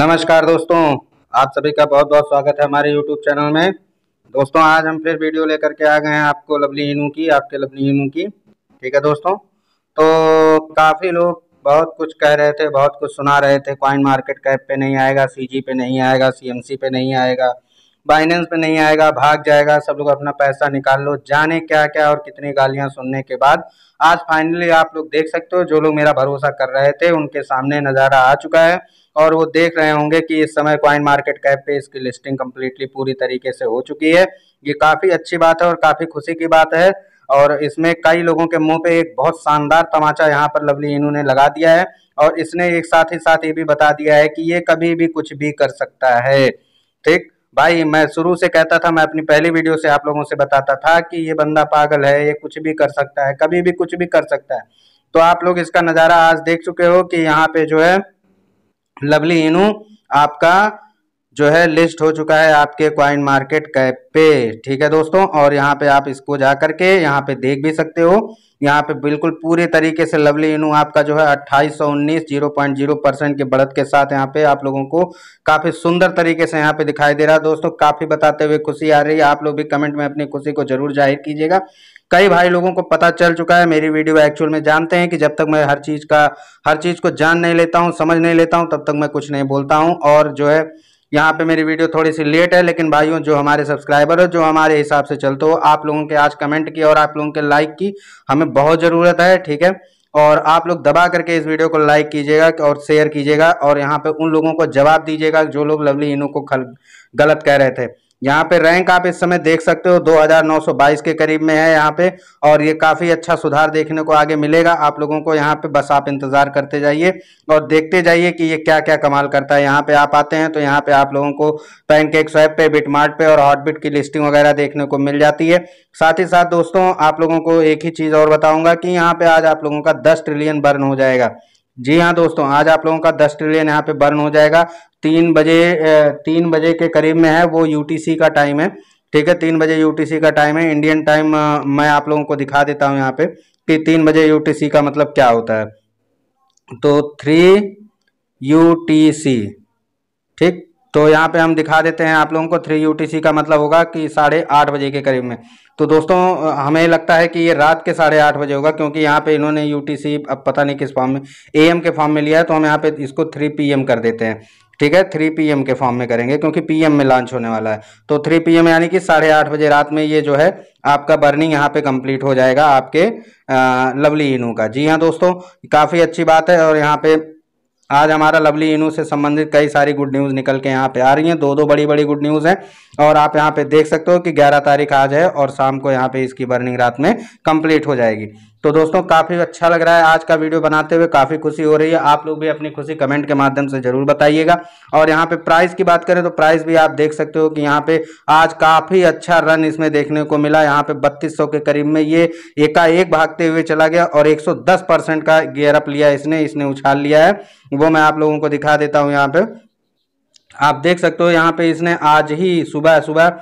नमस्कार दोस्तों आप सभी का बहुत बहुत स्वागत है हमारे यूट्यूब चैनल में दोस्तों आज हम फिर वीडियो लेकर के आ गए हैं आपको लवली इनू की आपके लवली इनू की ठीक है दोस्तों तो काफ़ी लोग बहुत कुछ कह रहे थे बहुत कुछ सुना रहे थे कॉइन मार्केट कैप पे नहीं आएगा सीजी पे नहीं आएगा सीएमसी पे नहीं आएगा बाइनेंस पे नहीं आएगा भाग जाएगा सब लोग अपना पैसा निकाल लो जाने क्या क्या और कितनी गालियां सुनने के बाद आज फाइनली आप लोग देख सकते हो जो लोग मेरा भरोसा कर रहे थे उनके सामने नज़ारा आ चुका है और वो देख रहे होंगे कि इस समय क्वाइन मार्केट कैप पे इसकी लिस्टिंग कम्प्लीटली पूरी तरीके से हो चुकी है ये काफ़ी अच्छी बात है और काफ़ी खुशी की बात है और इसमें कई लोगों के मुंह पे एक बहुत शानदार तमाचा यहाँ पर लवली इनू ने लगा दिया है और इसने एक साथ ही साथ ये भी बता दिया है कि ये कभी भी कुछ भी कर सकता है ठीक भाई मैं शुरू से कहता था मैं अपनी पहली वीडियो से आप लोगों से बताता था कि ये बंदा पागल है ये कुछ भी कर सकता है कभी भी कुछ भी कर सकता है तो आप लोग इसका नज़ारा आज देख चुके हो कि यहाँ पे जो है लवली इनू आपका जो है लिस्ट हो चुका है आपके क्वाइन मार्केट कैप पे ठीक है दोस्तों और यहाँ पे आप इसको जा करके यहाँ पे देख भी सकते हो यहाँ पे बिल्कुल पूरे तरीके से लवली इनू आपका जो है अट्ठाईस सौ उन्नीस जीरो पॉइंट जीरो परसेंट के बढ़त के साथ यहाँ पे आप लोगों को काफ़ी सुंदर तरीके से यहाँ पे दिखाई दे रहा है दोस्तों काफ़ी बताते हुए खुशी आ रही है आप लोग भी कमेंट में अपनी खुशी को जरूर जाहिर कीजिएगा कई भाई लोगों को पता चल चुका है मेरी वीडियो एक्चुअल में जानते हैं कि जब तक मैं हर चीज़ का हर चीज़ को जान नहीं लेता हूँ समझ नहीं लेता हूँ तब तक मैं कुछ नहीं बोलता हूँ और जो है यहाँ पे मेरी वीडियो थोड़ी सी लेट है लेकिन भाइयों जो हमारे सब्सक्राइबर हो जो हमारे हिसाब से चलते हो आप लोगों के आज कमेंट की और आप लोगों के लाइक की हमें बहुत ज़रूरत है ठीक है और आप लोग दबा करके इस वीडियो को लाइक कीजिएगा और शेयर कीजिएगा और यहाँ पे उन लोगों को जवाब दीजिएगा जो लोग लवली इनू को गलत कह रहे थे यहाँ पे रैंक आप इस समय देख सकते हो 2922 के करीब में है यहाँ पे और ये काफ़ी अच्छा सुधार देखने को आगे मिलेगा आप लोगों को यहाँ पे बस आप इंतज़ार करते जाइए और देखते जाइए कि ये क्या क्या कमाल करता है यहाँ पे आप आते हैं तो यहाँ पे आप लोगों को पैनकेक स्वैप पे बिटमार्ट पे और हॉटबिट की लिस्टिंग वगैरह देखने को मिल जाती है साथ ही साथ दोस्तों आप लोगों को एक ही चीज़ और बताऊँगा कि यहाँ पर आज आप लोगों का दस ट्रिलियन बर्न हो जाएगा जी हाँ दोस्तों आज आप लोगों का दस ट्रिलियन यहाँ पे बर्न हो जाएगा तीन बजे तीन बजे के करीब में है वो यूटीसी का टाइम है ठीक है तीन बजे यूटीसी का टाइम है इंडियन टाइम मैं आप लोगों को दिखा देता हूँ यहाँ पे कि तीन बजे यूटीसी का मतलब क्या होता है तो थ्री यू ठीक तो यहाँ पे हम दिखा देते हैं आप लोगों को थ्री यूटीसी का मतलब होगा कि साढ़े आठ बजे के करीब में तो दोस्तों हमें लगता है कि ये रात के साढ़े आठ बजे होगा क्योंकि यहाँ पे इन्होंने यूटीसी अब पता नहीं किस फॉर्म में एएम के फॉर्म में लिया है तो हम यहाँ पे इसको थ्री पीएम कर देते हैं ठीक है थ्री पीएम के फॉर्म में करेंगे क्योंकि पीएम में लॉन्च होने वाला है तो थ्री पीएम यानी कि साढ़े आठ बजे रात में ये जो है आपका बर्निंग यहाँ पे कंप्लीट हो जाएगा आपके आ, लवली इनू का जी हाँ दोस्तों काफ़ी अच्छी बात है और यहाँ पे आज हमारा लवली इनू से संबंधित कई सारी गुड न्यूज़ निकल के यहाँ पे आ रही हैं दो दो बड़ी बड़ी गुड न्यूज़ हैं और आप यहाँ पे देख सकते हो कि 11 तारीख आज है और शाम को यहाँ पे इसकी बर्निंग रात में कंप्लीट हो जाएगी तो दोस्तों काफ़ी अच्छा लग रहा है आज का वीडियो बनाते हुए काफ़ी खुशी हो रही है आप लोग भी अपनी खुशी कमेंट के माध्यम से ज़रूर बताइएगा और यहाँ पे प्राइस की बात करें तो प्राइस भी आप देख सकते हो कि यहाँ पे आज काफ़ी अच्छा रन इसमें देखने को मिला यहाँ पे 3200 के करीब में ये एकाएक भागते हुए चला गया और एक परसेंट का गियरअप लिया इसने इसने उछाल लिया है वो मैं आप लोगों को दिखा देता हूँ यहाँ पर आप देख सकते हो यहाँ पर इसने आज ही सुबह सुबह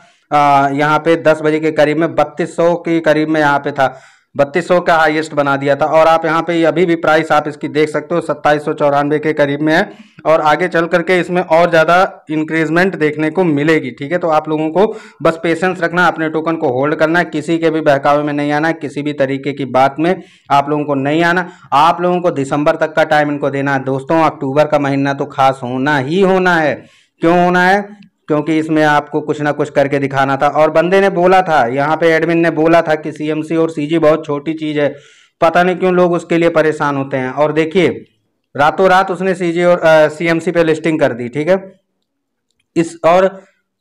यहाँ पे दस बजे के करीब में बत्तीस के करीब में यहाँ पे था बत्तीस का हाईएस्ट बना दिया था और आप यहाँ पे अभी भी प्राइस आप इसकी देख सकते हो सत्ताईस के करीब में है और आगे चल करके इसमें और ज़्यादा इंक्रीजमेंट देखने को मिलेगी ठीक है तो आप लोगों को बस पेशेंस रखना अपने टोकन को होल्ड करना किसी के भी बहकावे में नहीं आना किसी भी तरीके की बात में आप लोगों को नहीं आना आप लोगों को दिसंबर तक का टाइम इनको देना है दोस्तों अक्टूबर का महीना तो खास होना ही होना है क्यों होना है क्योंकि इसमें आपको कुछ ना कुछ करके दिखाना था और बंदे ने बोला था यहाँ पे एडमिन ने बोला था कि सीएमसी और सीजी बहुत छोटी चीज़ है पता नहीं क्यों लोग उसके लिए परेशान होते हैं और देखिए रातों रात उसने सीजी और सीएमसी पे लिस्टिंग कर दी ठीक है इस और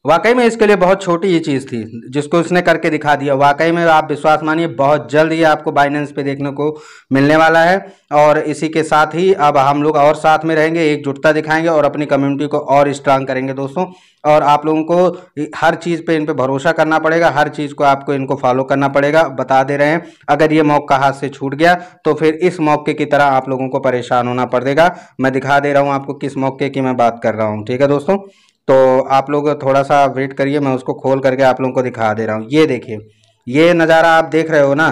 वाकई में इसके लिए बहुत छोटी ही चीज़ थी जिसको उसने करके दिखा दिया वाकई में आप विश्वास मानिए बहुत जल्द ही आपको बाइनेंस पे देखने को मिलने वाला है और इसी के साथ ही अब हम लोग और साथ में रहेंगे एकजुटता दिखाएंगे और अपनी कम्युनिटी को और स्ट्रांग करेंगे दोस्तों और आप लोगों को हर चीज़ पे इन पे भरोसा करना पड़ेगा हर चीज़ को आपको इनको फॉलो करना पड़ेगा बता दे रहे हैं अगर ये मौका हाथ से छूट गया तो फिर इस मौके की तरह आप लोगों को परेशान होना पड़ेगा मैं दिखा दे रहा हूँ आपको किस मौके की मैं बात कर रहा हूँ ठीक है दोस्तों तो आप लोग थोड़ा सा वेट करिए मैं उसको खोल करके आप लोगों को दिखा दे रहा हूँ ये देखिए ये नज़ारा आप देख रहे हो ना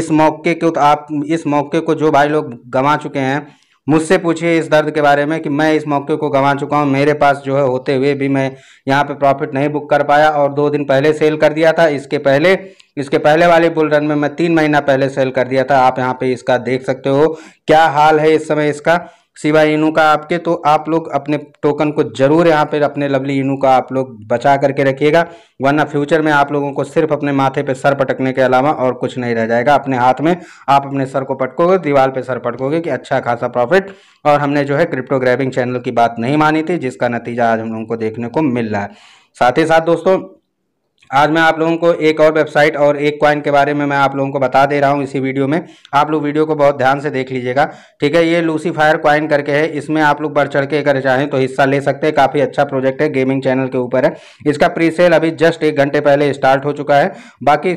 इस मौके को आप इस मौके को जो भाई लोग गंवा चुके हैं मुझसे पूछिए इस दर्द के बारे में कि मैं इस मौके को गंवा चुका हूँ मेरे पास जो है होते हुए भी मैं यहाँ पे प्रॉफिट नहीं बुक कर पाया और दो दिन पहले सेल कर दिया था इसके पहले इसके पहले वाले बुल रन में मैं तीन महीना पहले सेल कर दिया था आप यहाँ पे इसका देख सकते हो क्या हाल है इस समय इसका सिवाय इनू का आपके तो आप लोग अपने टोकन को जरूर यहाँ पर अपने लवली इनू का आप लोग बचा करके रखिएगा वरना फ्यूचर में आप लोगों को सिर्फ अपने माथे पे सर पटकने के अलावा और कुछ नहीं रह जाएगा अपने हाथ में आप अपने सर को पटकोगे दीवार पे सर पटकोगे कि अच्छा खासा प्रॉफिट और हमने जो है क्रिप्टो चैनल की बात नहीं मानी थी जिसका नतीजा आज हम लोगों को देखने को मिल रहा है साथ ही साथ दोस्तों आज मैं आप लोगों को एक और वेबसाइट और एक क्वाइन के बारे में मैं आप लोगों को बता दे रहा हूँ इसी वीडियो में आप लोग वीडियो को बहुत ध्यान से देख लीजिएगा ठीक है ये लूसीफायर क्वाइन करके है इसमें आप लोग बढ़ चढ़ के अगर चाहें तो हिस्सा ले सकते हैं काफ़ी अच्छा प्रोजेक्ट है गेमिंग चैनल के ऊपर है इसका प्री सेल अभी जस्ट एक घंटे पहले स्टार्ट हो चुका है बाकी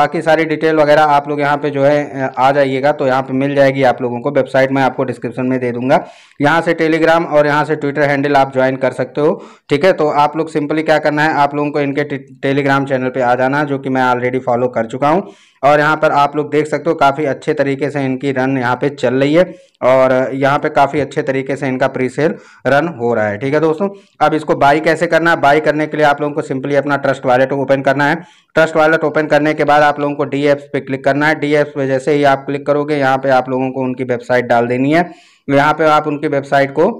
बाकी सारी डिटेल वगैरह आप लोग यहाँ पर जो है आ जाइएगा तो यहाँ पर मिल जाएगी आप लोगों को वेबसाइट मैं आपको डिस्क्रिप्शन में दे दूंगा यहाँ से टेलीग्राम और यहाँ से ट्विटर हैंडल आप ज्वाइन कर सकते हो ठीक है तो आप लोग सिंपली क्या करना है आप लोगों को इनके टेलीग्राम टेलीग्राम चैनल पे आ जाना जो कि मैं ऑलरेडी फॉलो कर चुका हूँ और यहाँ पर आप लोग देख सकते हो काफ़ी अच्छे तरीके से इनकी रन यहाँ पे चल रही है और यहाँ पे काफ़ी अच्छे तरीके से इनका प्री सेल रन हो रहा है ठीक है दोस्तों अब इसको बाई कैसे करना है बाई करने के लिए आप लोगों को सिंपली अपना ट्रस्ट वॉलेट ओपन करना है ट्रस्ट वॉलेट ओपन करने के बाद आप लोगों को डी एप्स पे क्लिक करना है डी एप्स पे जैसे ही आप क्लिक करोगे यहाँ पर आप लोगों को उनकी वेबसाइट डाल देनी है यहाँ पर आप उनकी वेबसाइट को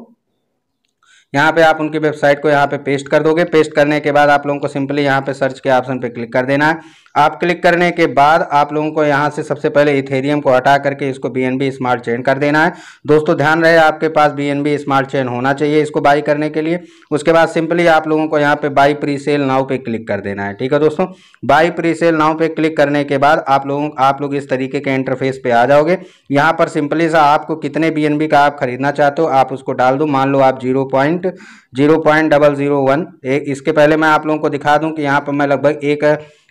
यहाँ पे आप उनकी वेबसाइट को यहाँ पे पेस्ट कर दोगे पेस्ट करने के बाद आप लोगों को सिंपली यहाँ पे सर्च के ऑप्शन पे क्लिक कर देना है आप क्लिक करने के बाद आप लोगों को यहाँ से सबसे पहले इथेरियम को हटा करके इसको बी स्मार्ट चेन कर देना है दोस्तों ध्यान रहे आपके पास बी स्मार्ट चेन होना चाहिए इसको बाई करने के लिए उसके बाद सिंपली आप लोगों को यहाँ पे बाई प्री सेल नाव पे क्लिक कर देना है ठीक है दोस्तों बाई प्री सेल नाव पे क्लिक करने के बाद आप लोगों आप लोग इस तरीके के इंटरफेस पे आ जाओगे यहाँ पर सिंपली सा आपको कितने बी का आप खरीदना चाहते हो आप उसको डाल दो मान लो आप zero point zero point double zero one इसके पहले मैं आप लोगों को दिखा दूँ कि यहाँ पर मैं लगभग एक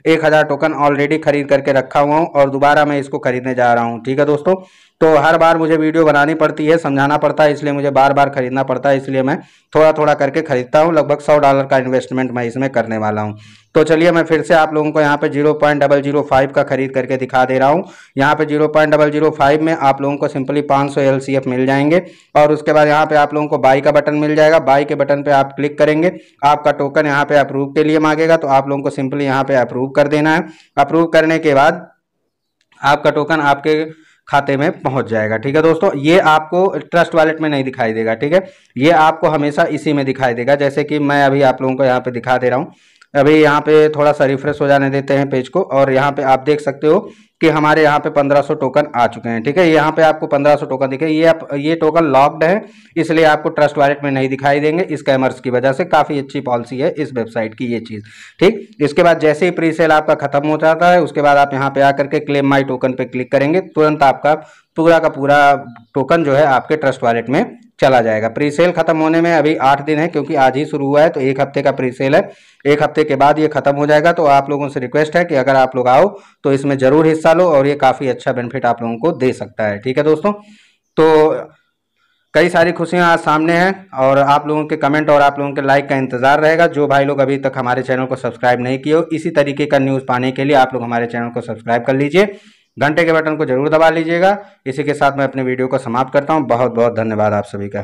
एक हज़ार टोकन ऑलरेडी खरीद करके रखा हुआ हूँ और दोबारा मैं इसको खरीदने जा रहा हूँ ठीक है दोस्तों तो हर बार मुझे वीडियो बनानी पड़ती है समझाना पड़ता है इसलिए मुझे बार बार खरीदना पड़ता है इसलिए मैं थोड़ा थोड़ा करके खरीदता हूँ लगभग सौ डॉलर का इन्वेस्टमेंट मैं इसमें करने वाला हूँ तो चलिए मैं फिर से आप लोगों को यहाँ पे zero point double zero five का खरीद करके दिखा दे रहा हूँ यहाँ पे zero point double zero five में आप लोगों को सिंपली पाँच सौ एल सी एफ मिल जाएंगे और उसके बाद यहाँ पे आप लोगों को बाई का बटन मिल जाएगा बाई के बटन पर आप क्लिक करेंगे आपका टोकन यहाँ पे अप्रूव के लिए मांगेगा तो आप लोगों को सिंपली यहाँ पे अप्रूव कर देना है अप्रूव करने के बाद आपका टोकन आपके खाते में पहुंच जाएगा ठीक है दोस्तों ये आपको ट्रस्ट वॉलेट में नहीं दिखाई देगा ठीक है ये आपको हमेशा इसी में दिखाई देगा जैसे कि मैं अभी आप लोगों को यहाँ पे दिखा दे रहा हूँ अभी यहाँ पे थोड़ा सा रिफ्रेश हो जाने देते हैं पेज को और यहाँ पे आप देख सकते हो कि हमारे यहाँ पे 1500 टोकन आ चुके हैं ठीक है यहाँ पे आपको 1500 टोकन दिखे ये आप ये टोकन लॉक्ड है इसलिए आपको ट्रस्ट वॉलेट में नहीं दिखाई देंगे स्कैमर्स की वजह से काफ़ी अच्छी पॉलिसी है इस वेबसाइट की ये चीज़ ठीक इसके बाद जैसे ही प्री सेल आपका खत्म हो जाता है उसके बाद आप यहाँ पे आकर के क्लेम माई टोकन पर क्लिक करेंगे तुरंत आपका पूरा का पूरा टोकन जो है आपके ट्रस्ट वॉलेट में चला जाएगा प्री सेल खत्म होने में अभी आठ दिन है क्योंकि आज ही शुरू हुआ है तो एक हफ्ते का प्री सेल है एक हफ्ते के बाद ये खत्म हो जाएगा तो आप लोगों से रिक्वेस्ट है कि अगर आप लोग आओ तो इसमें जरूर हिस्सा लो और ये काफ़ी अच्छा बेनिफिट आप लोगों को दे सकता है ठीक है दोस्तों तो कई सारी खुशियां आज सामने हैं और आप लोगों के कमेंट और आप लोगों के लाइक का इंतजार रहेगा जो भाई लोग अभी तक हमारे चैनल को सब्सक्राइब नहीं किए हो इसी तरीके का न्यूज़ पाने के लिए आप लोग हमारे चैनल को सब्सक्राइब कर लीजिए घंटे के बटन को जरूर दबा लीजिएगा इसी के साथ मैं अपने वीडियो को समाप्त करता हूँ बहुत बहुत धन्यवाद आप सभी का